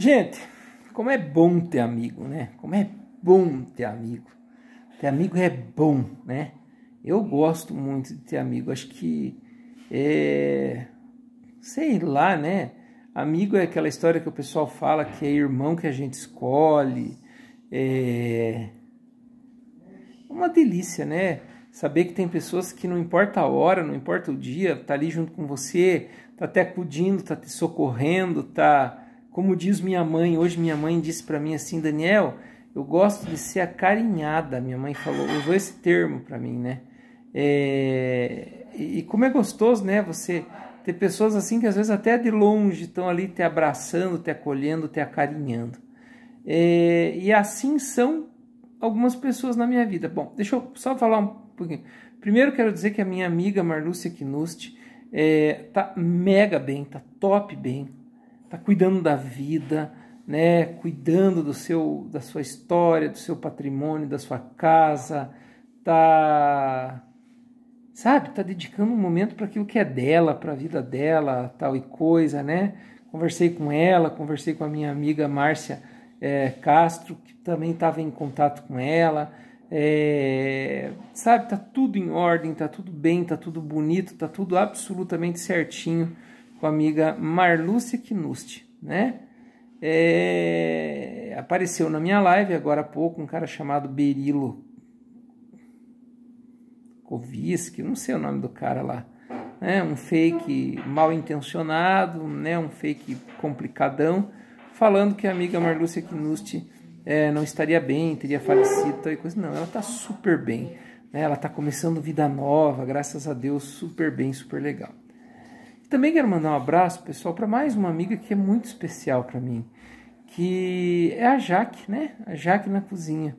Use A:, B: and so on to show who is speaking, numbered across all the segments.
A: Gente, como é bom ter amigo, né? Como é bom ter amigo. Ter amigo é bom, né? Eu gosto muito de ter amigo. Acho que é. Sei lá, né? Amigo é aquela história que o pessoal fala que é irmão que a gente escolhe. É uma delícia, né? Saber que tem pessoas que não importa a hora, não importa o dia, tá ali junto com você, tá te acudindo, tá te socorrendo, tá como diz minha mãe, hoje minha mãe disse para mim assim, Daniel, eu gosto de ser acarinhada. Minha mãe falou, usou esse termo para mim, né? É... E como é gostoso, né? Você ter pessoas assim que às vezes até de longe estão ali te abraçando, te acolhendo, te acarinhando. É... E assim são algumas pessoas na minha vida. Bom, deixa eu só falar um pouquinho. Primeiro quero dizer que a minha amiga Marlúcia Knust é, tá mega bem, tá top bem está cuidando da vida, né? Cuidando do seu, da sua história, do seu patrimônio, da sua casa, tá, sabe? Tá dedicando um momento para aquilo que é dela, para a vida dela, tal e coisa, né? Conversei com ela, conversei com a minha amiga Márcia é, Castro, que também estava em contato com ela. É, sabe, tá tudo em ordem, tá tudo bem, tá tudo bonito, tá tudo absolutamente certinho com a amiga Marluce Knust, né? É, apareceu na minha live agora há pouco um cara chamado Berilo Koviski, não sei o nome do cara lá, né? Um fake mal intencionado, né? Um fake complicadão, falando que a amiga Marluce Knust é, não estaria bem, teria falecido e coisa. Não, ela está super bem. Né? Ela está começando vida nova, graças a Deus, super bem, super legal. Também quero mandar um abraço, pessoal, para mais uma amiga que é muito especial para mim, que é a Jaque, né? A Jaque na cozinha.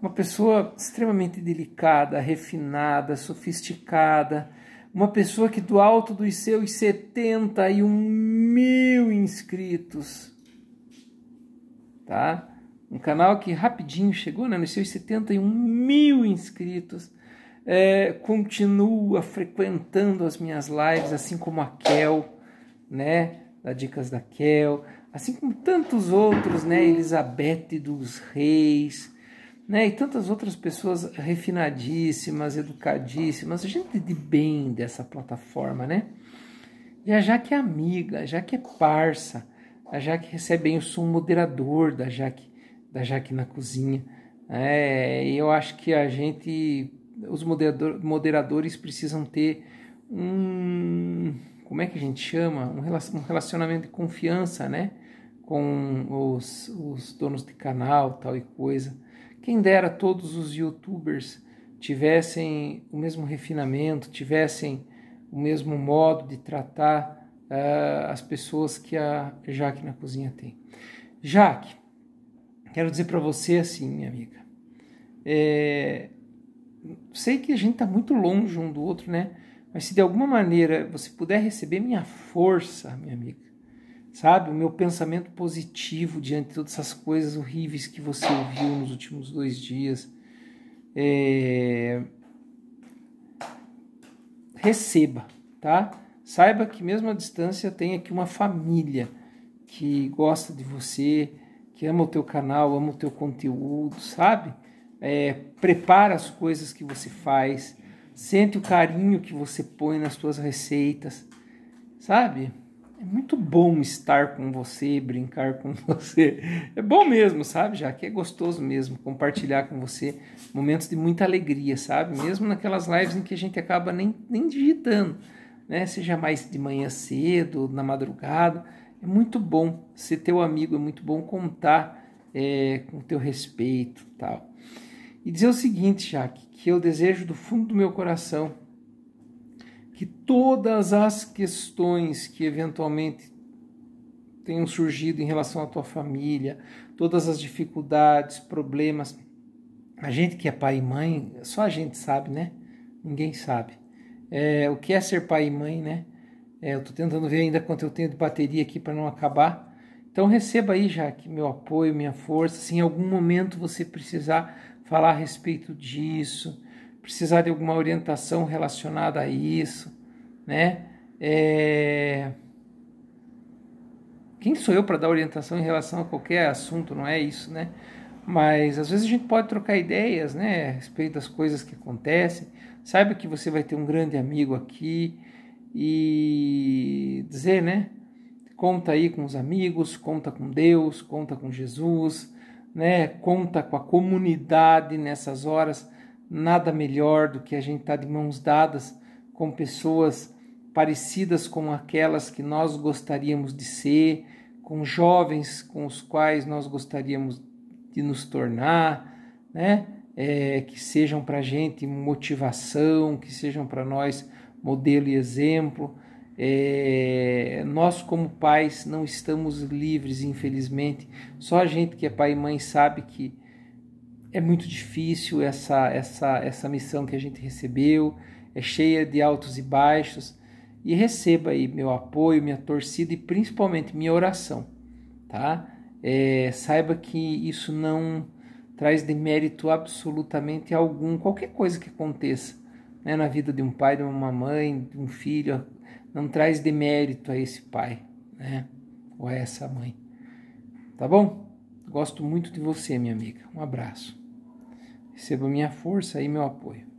A: Uma pessoa extremamente delicada, refinada, sofisticada, uma pessoa que do alto dos seus 71 mil inscritos, tá? Um canal que rapidinho chegou né, nos seus 71 mil inscritos é, continua frequentando as minhas lives, assim como a Kel, né? Da Dicas da Kel, assim como tantos outros, né? Elizabeth dos Reis, né? E tantas outras pessoas refinadíssimas, educadíssimas, gente de bem dessa plataforma, né? E a Jaque é amiga, a Jaque é parça, a Jaque recebe bem, eu sou um moderador da Jaque, da Jaque na cozinha. É, e eu acho que a gente os moderador, moderadores precisam ter um. Como é que a gente chama? Um relacionamento de confiança, né? Com os, os donos de canal, tal e coisa. Quem dera todos os youtubers tivessem o mesmo refinamento, tivessem o mesmo modo de tratar uh, as pessoas que a Jaque na cozinha tem. Jaque, quero dizer para você assim, minha amiga, é, sei que a gente está muito longe um do outro, né? Mas se de alguma maneira você puder receber minha força, minha amiga, sabe? O meu pensamento positivo diante de todas essas coisas horríveis que você ouviu nos últimos dois dias. É... Receba, tá? Saiba que mesmo à distância tem aqui uma família que gosta de você, que ama o teu canal, ama o teu conteúdo, sabe? é, prepara as coisas que você faz, sente o carinho que você põe nas suas receitas, sabe? É muito bom estar com você, brincar com você. É bom mesmo, sabe, já que é gostoso mesmo compartilhar com você momentos de muita alegria, sabe? Mesmo naquelas lives em que a gente acaba nem, nem digitando, né? Seja mais de manhã cedo, na madrugada. É muito bom ser teu amigo, é muito bom contar é, com teu respeito tal e dizer o seguinte, Jaque, que eu desejo do fundo do meu coração que todas as questões que eventualmente tenham surgido em relação à tua família, todas as dificuldades, problemas, a gente que é pai e mãe, só a gente sabe, né? Ninguém sabe. É, o que é ser pai e mãe, né? É, eu estou tentando ver ainda quanto eu tenho de bateria aqui para não acabar. Então receba aí, Jaque, meu apoio, minha força. Se em algum momento você precisar falar a respeito disso, precisar de alguma orientação relacionada a isso, né? É... Quem sou eu para dar orientação em relação a qualquer assunto, não é isso, né? Mas às vezes a gente pode trocar ideias, né? A respeito das coisas que acontecem. Saiba que você vai ter um grande amigo aqui e dizer, né? Conta aí com os amigos, conta com Deus, conta com Jesus, né, conta com a comunidade nessas horas. Nada melhor do que a gente estar tá de mãos dadas com pessoas parecidas com aquelas que nós gostaríamos de ser, com jovens com os quais nós gostaríamos de nos tornar, né? É, que sejam para a gente motivação, que sejam para nós modelo e exemplo. É, nós, como pais, não estamos livres, infelizmente. Só a gente que é pai e mãe sabe que é muito difícil essa, essa, essa missão que a gente recebeu, é cheia de altos e baixos. E receba aí meu apoio, minha torcida e principalmente minha oração, tá? É, saiba que isso não traz demérito absolutamente algum, qualquer coisa que aconteça né, na vida de um pai, de uma mãe, de um filho, não traz demérito a esse pai, né? Ou a essa mãe. Tá bom? Gosto muito de você, minha amiga. Um abraço. Receba minha força e meu apoio.